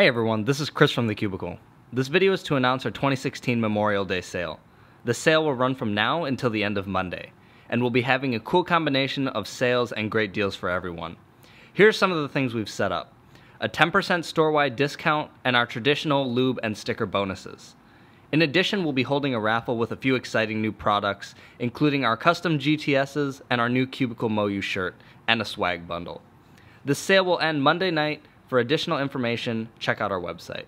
Hey everyone, this is Chris from The Cubicle. This video is to announce our 2016 Memorial Day sale. The sale will run from now until the end of Monday, and we'll be having a cool combination of sales and great deals for everyone. Here are some of the things we've set up. A 10% storewide discount and our traditional lube and sticker bonuses. In addition, we'll be holding a raffle with a few exciting new products, including our custom GTSs and our new Cubicle MoYu shirt, and a swag bundle. The sale will end Monday night, for additional information, check out our website.